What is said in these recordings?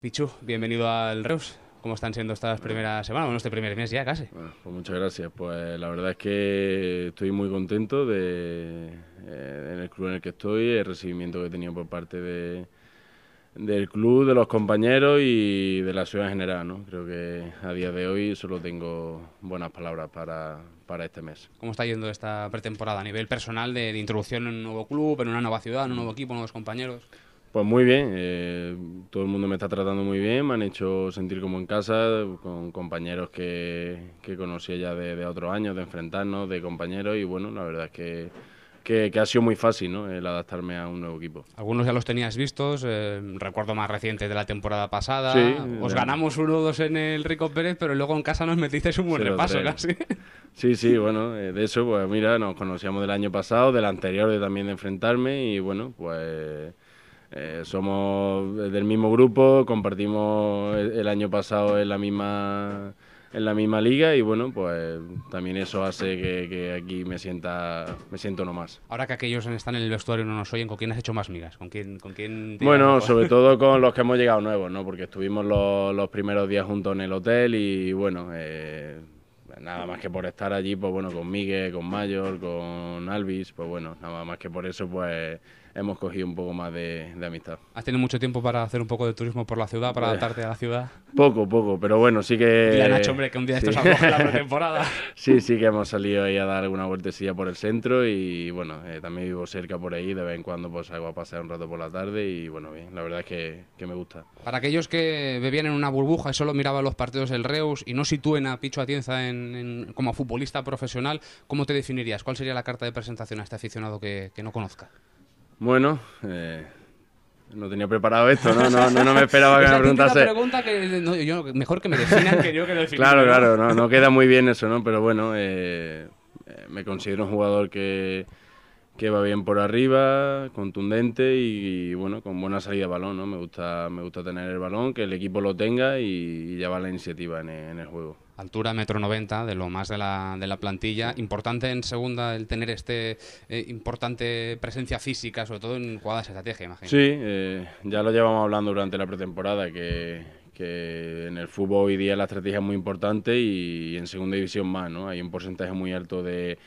Pichu, bienvenido al Reus. ¿Cómo están siendo estas primeras semanas? Bueno, este primer mes ya casi. pues muchas gracias. Pues la verdad es que estoy muy contento de, eh, en el club en el que estoy, el recibimiento que he tenido por parte del club, de los compañeros y de la ciudad en general. ¿no? Creo que a día de hoy solo tengo buenas palabras para, este mes. ¿Cómo está yendo esta pretemporada a nivel personal de, de introducción en un nuevo club, en una nueva ciudad, en un nuevo equipo, nuevos compañeros? Pues muy bien, eh, todo el mundo me está tratando muy bien, me han hecho sentir como en casa, con compañeros que, que conocía ya de, otro otros años, de enfrentarnos, de compañeros, y bueno, la verdad es que, ha sido muy fácil ¿no? el adaptarme a un nuevo equipo. Algunos ya los tenías vistos, eh, recuerdo más recientes de la temporada pasada, sí, os ganamos ganamos o dos en el Rico Pérez, pero luego en casa nos metisteis un buen repaso casi. Sí, sí, bueno, eh, de eso, pues mira, nos conocíamos del año pasado, del anterior de también de enfrentarme, y bueno, pues eh, somos del mismo grupo, compartimos el año pasado en la misma en la misma liga y bueno, pues también eso hace que, aquí me sienta me siento más Ahora que aquellos están en el vestuario no nos oyen, ¿con quién has hecho más migas? ¿Con quién, con quién bueno, sobre todo con los que hemos llegado nuevos, ¿no? Porque estuvimos los, primeros días juntos en el hotel y bueno, eh, nada más que por estar allí, pues bueno, con Miguel, con Mayor, con Alvis, pues bueno, nada más que por eso, pues hemos cogido un poco más de, amistad. ¿Has tenido mucho tiempo para hacer un poco de turismo por la ciudad, para eh. adaptarte a la ciudad? Poco, poco, pero bueno, sí que... Dile a Nacho, hombre, que un día esto se la pretemporada. sí, sí que hemos salido ahí a dar alguna vueltecilla por el centro y bueno, eh, también vivo cerca por ahí, de vez en cuando pues salgo a pasear un rato por la tarde y bueno, bien, la verdad es que, me gusta. Para aquellos que bebían en una burbuja y solo miraban los partidos del Reus y no sitúen a Picho Atienza como futbolista profesional, ¿cómo te definirías? ¿Cuál sería la carta de presentación a este aficionado que no conozca? Bueno, eh, no tenía preparado esto, no, no, no, me esperaba que me preguntase. pregunta que eh, mejor que me definan que yo que lo Claro, claro, no, queda muy bien eso, ¿no? Pero bueno, eh, me considero un jugador que, va bien por arriba, contundente y, bueno, con buena salida de balón, ¿no? Me gusta, me gusta tener el balón, que el equipo lo tenga y, y llevar la iniciativa en el juego altura metro noventa de lo más de la, de la plantilla importante en segunda el tener este eh, importante presencia física sobre todo en jugadas de estrategia imagino sí eh, ya lo llevamos hablando durante la pretemporada que, que en el fútbol hoy día la estrategia es muy importante y, en segunda división más no hay un porcentaje muy alto de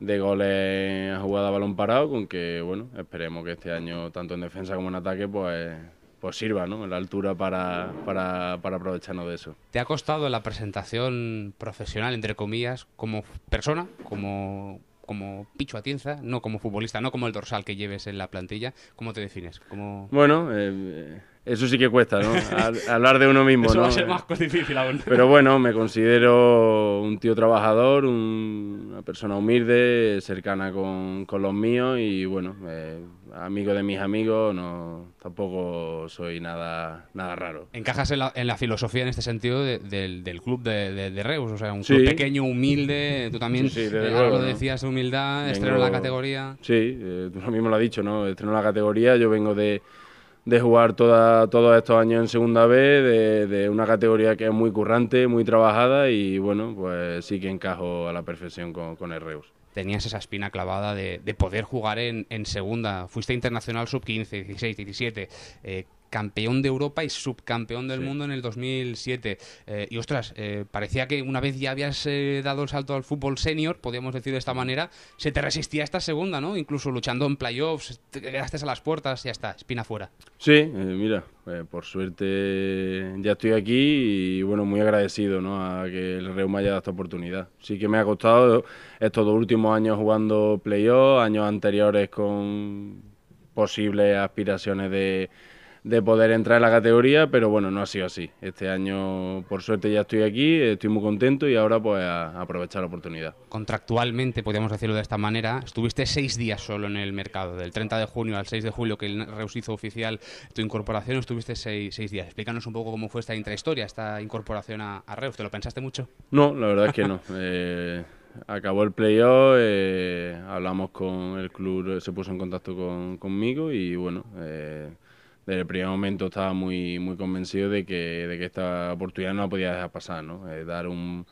de goles a jugada balón parado, con que, bueno, esperemos que este año, tanto en defensa como en ataque, pues pues sirva ¿no? la altura para, para, para, aprovecharnos de eso. ¿Te ha costado la presentación profesional, entre comillas, como persona, como, como picho a no como futbolista, no como el dorsal que lleves en la plantilla? ¿Cómo te defines? Bueno, eh, eso sí que cuesta, ¿no? hablar de uno mismo. eso ¿no? va a ser más difícil aún. Pero bueno, me considero un tío trabajador, una persona humilde, cercana con, con los míos y bueno... Eh, amigo de mis amigos, no, tampoco soy nada, nada raro. Encajas en la, filosofía en este sentido del club de, Reus, o sea, un club pequeño, humilde, tú también eh, lo decías, humildad, estreno la categoría. Sí, eh, tú mismo lo has dicho, ¿no? Estreno la categoría, yo vengo de, jugar toda, todos estos años en segunda B, de, una categoría que es muy currante, muy trabajada y bueno, pues sí que encajo a la perfección con el Reus tenías esa espina clavada de, poder jugar en, segunda. Fuiste internacional sub 15, 16, 17 campeón de Europa y subcampeón del mundo en el 2007. Eh, y ostras, eh, parecía que una vez ya habías eh, dado el salto al fútbol senior, podríamos decir de esta manera, se te resistía esta segunda, ¿no? Incluso luchando en playoffs, te quedaste a las puertas, ya está, espina fuera. Sí, mira, por suerte ya estoy aquí y bueno, muy agradecido ¿no? a que el Reuma haya dado esta oportunidad. Sí que me ha costado estos dos últimos años jugando playoffs, años anteriores con posibles aspiraciones de de poder entrar en la categoría, pero bueno, no ha sido así. Este año, por suerte, ya estoy aquí, estoy muy contento y ahora pues aprovechar la oportunidad. Contractualmente, podríamos decirlo de esta manera, estuviste seis días solo en el mercado, del 30 de junio al 6 de julio, que el Reus hizo oficial tu incorporación, estuviste seis, días. Explícanos un poco cómo fue esta intrahistoria, esta incorporación a, Reus, ¿te lo pensaste mucho? No, la verdad es que no. Eh, acabó el playoff, eh, hablamos con el club, se puso en contacto con, conmigo y bueno, eh, desde el primer momento estaba muy, muy convencido de que, de que esta oportunidad no la podía dejar pasar, ¿no? Eh, dar un,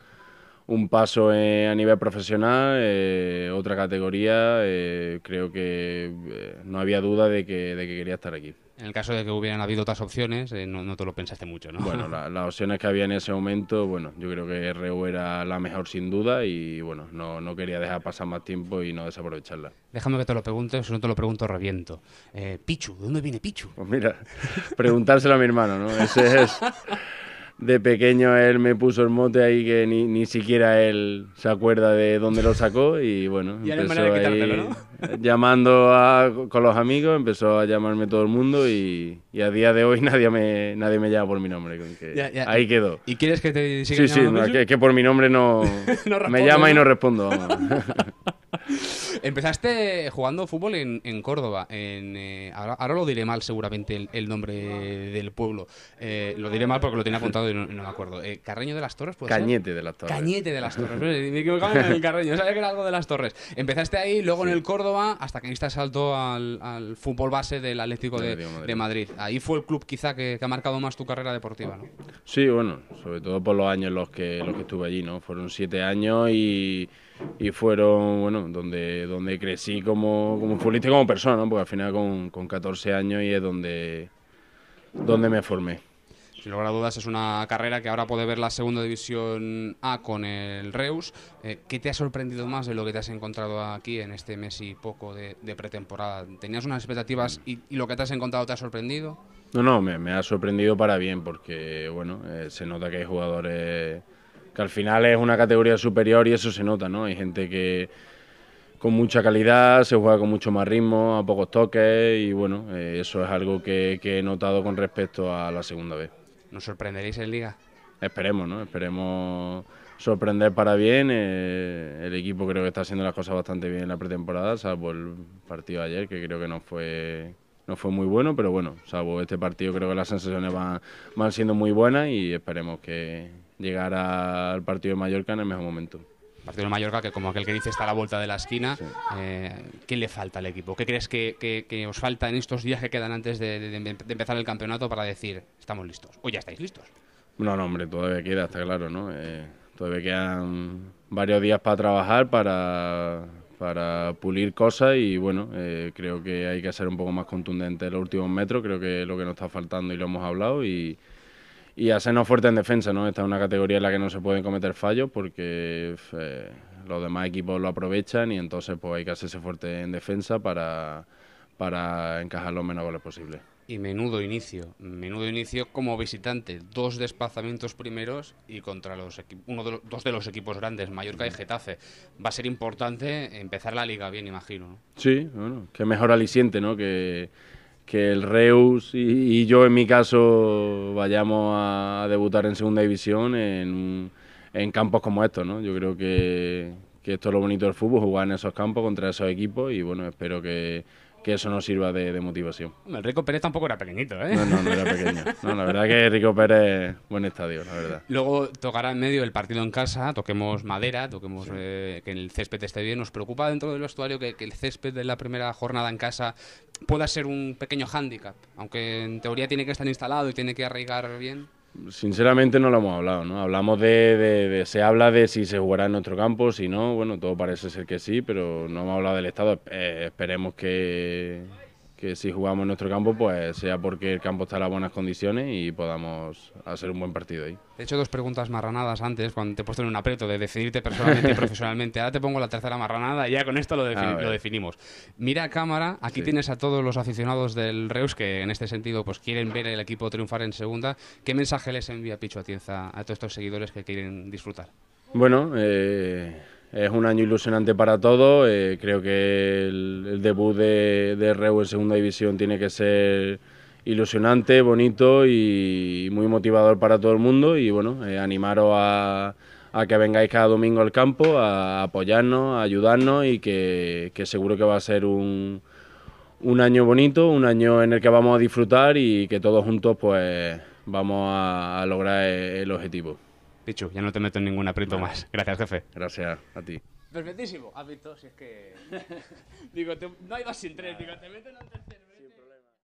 un paso eh, a nivel profesional, eh, otra categoría, creo que no había duda de que, de que quería estar aquí. En el caso de que hubieran habido otras opciones, eh, no, te lo pensaste mucho, ¿no? Bueno, las opciones que había en ese momento, bueno, yo creo que RU era la mejor sin duda y bueno, no, quería dejar pasar más tiempo y no desaprovecharla. Déjame que te lo pregunte, si no te lo pregunto reviento. Eh, Pichu, ¿de dónde viene Pichu? Pues mira, preguntárselo a mi hermano, ¿no? Ese es de pequeño él me puso el mote ahí que ni, ni siquiera él se acuerda de dónde lo sacó y bueno, empezó ahí llamando con los amigos, empezó a llamarme todo el mundo y, a día de hoy nadie me, nadie me llama por mi nombre. Ahí quedó. ¿Y quieres que te siga Sí, sí, que, por mi nombre no, me llama y no respondo. Empezaste jugando fútbol en, Córdoba. Eh, ahora, lo diré mal, seguramente, el, nombre del pueblo. Eh, lo diré mal porque lo tenía contado y no, me acuerdo. Eh, ¿Carreño de las Torres? ¿puede Cañete de las Torres. Cañete de las Torres. me equivocaba en el Carreño, sabía que era algo de las Torres. Empezaste ahí, luego en el Córdoba, hasta que ahí salto al, al, fútbol base del Atlético de, Madrid. Ahí fue el club quizá que, ha marcado más tu carrera deportiva, ¿no? Sí, bueno, sobre todo por los años los que, los que estuve allí, ¿no? Fueron siete años y, fueron, bueno, donde donde crecí como, como futbolista y como persona, Porque al final con, 14 años y es donde, donde me formé. Sin lugar a dudas es una carrera que ahora puede ver la segunda división A con el Reus. Eh, ¿Qué te ha sorprendido más de lo que te has encontrado aquí en este mes y poco de, pretemporada? ¿Tenías unas expectativas y, lo que te has encontrado te ha sorprendido? No, no, me, ha sorprendido para bien porque, bueno, eh, se nota que hay jugadores que al final es una categoría superior y eso se nota, ¿no? Hay gente que con mucha calidad, se juega con mucho más ritmo, a pocos toques y bueno, eh, eso es algo que, he notado con respecto a la segunda vez. ¿Nos sorprenderéis en liga? Esperemos, ¿no? Esperemos sorprender para bien. Eh, el equipo creo que está haciendo las cosas bastante bien en la pretemporada, salvo el partido de ayer, que creo que no fue no fue muy bueno, pero bueno, salvo este partido creo que las sensaciones van, van siendo muy buenas y esperemos que llegar al partido de Mallorca en el mejor momento partido de Mallorca, que como aquel que dice está a la vuelta de la esquina, eh, ¿qué le falta al equipo? ¿Qué crees que, os falta en estos días que quedan antes de, empezar el campeonato para decir, estamos listos? ¿O ya estáis listos? No, no, hombre, todavía queda, está claro, ¿no? Eh, todavía quedan varios días para trabajar, para, para pulir cosas y bueno, eh, creo que hay que ser un poco más contundente en los últimos metros, creo que es lo que nos está faltando y lo hemos hablado y y hacernos fuerte en defensa, ¿no? Esta es una categoría en la que no se pueden cometer fallos porque eh, los demás equipos lo aprovechan y entonces pues hay que hacerse fuerte en defensa para, para encajar los menos goles posibles. Y menudo inicio, menudo inicio como visitante, dos desplazamientos primeros y contra los uno de los, dos de los equipos grandes, Mallorca y Getafe. Va a ser importante empezar la liga bien, imagino. ¿no? Sí, bueno, qué mejor aliciente, ¿no? Que que el Reus y, yo en mi caso vayamos a debutar en segunda división en, campos como estos, ¿no? Yo creo que, esto es lo bonito del fútbol, jugar en esos campos contra esos equipos y bueno, espero que, que eso nos sirva de, motivación. El Rico Pérez tampoco era pequeñito, ¿eh? No, no, no era pequeño. No, la verdad que Rico Pérez, buen estadio, la verdad. Luego tocará en medio el partido en casa, toquemos madera, toquemos eh, que el césped esté bien. Nos preocupa dentro del vestuario que, que, el césped de la primera jornada en casa pueda ser un pequeño hándicap, aunque en teoría tiene que estar instalado y tiene que arraigar bien. Sinceramente no lo hemos hablado, ¿no? Hablamos de, Se habla de si se jugará en nuestro campo, si no, bueno, todo parece ser que sí, pero no hemos hablado del estado. Eh, esperemos que, que si jugamos en nuestro campo, pues sea porque el campo está en buenas condiciones y podamos hacer un buen partido ahí. Te he hecho dos preguntas marranadas antes, cuando te he puesto en un aprieto de decidirte personalmente y profesionalmente. Ahora te pongo la tercera marranada y ya con esto lo, definimos. Mira a cámara, aquí tienes a todos los aficionados del Reus que en este sentido pues quieren ver el equipo triunfar en segunda. ¿Qué mensaje les envía Picho Atienza a todos estos seguidores que quieren disfrutar? Bueno, eh es un año ilusionante para todos. Eh, creo que el, debut de, de, en Segunda División tiene que ser ilusionante, bonito y muy motivador para todo el mundo. Y bueno, eh, animaros a, que vengáis cada domingo al campo, a apoyarnos, a ayudarnos y que, seguro que va a ser un, año bonito, un año en el que vamos a disfrutar y que todos juntos pues vamos a lograr el objetivo. Pichu, ya no te meto en ningún aprieto más. Gracias, jefe. Gracias a ti. Perfectísimo. Has visto, si es que... digo, no hay más sin tres. Digo, te meten un tercero.